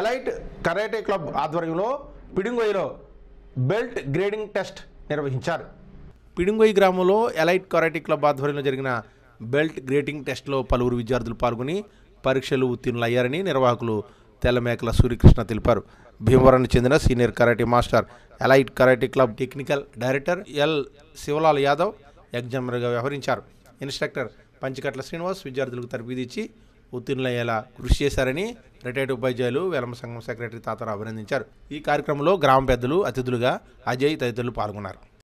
elite Karate club ఆధ్వర్యంలో పిడింగోయిలో belt grading test నిర్వహించారు పిడింగోయి గ్రామంలో ఎలైట్ కరాటే క్లబ్ ఆధ్వర్యంలో జరిగిన బెల్ట్ గ్రేటింగ్ టెస్ట్లో పలువురు విద్యార్థులు పాల్గొని పరీక్షలు ఉత్తీర్ణులయ్యారని నిర్వాహకులు తెల్లమేకల సూర్యకృష్ణ తెలిపారు భీమవరానికి చెందిన senior karate master Elite Karate Club technical director L Shivalal Yadav ఎగ్జామినర్గా వ్యవహరించారు ఇన్స్ట్రక్టర్ పంచకట్ల శ్రీనివాస్ విద్యార్థులకు తరబిదిచ్చి ఉత్తీర్ణులయ్యేలా కృషి చేశారని రిటైర్డ్ ఉపాధ్యాయులు వేలమ సంఘం సెక్రటరీ తాతరావు అభినందించారు ఈ కార్యక్రమంలో గ్రామ పెద్దలు అతిథులుగా అజయ్ తదితరులు పాల్గొన్నారు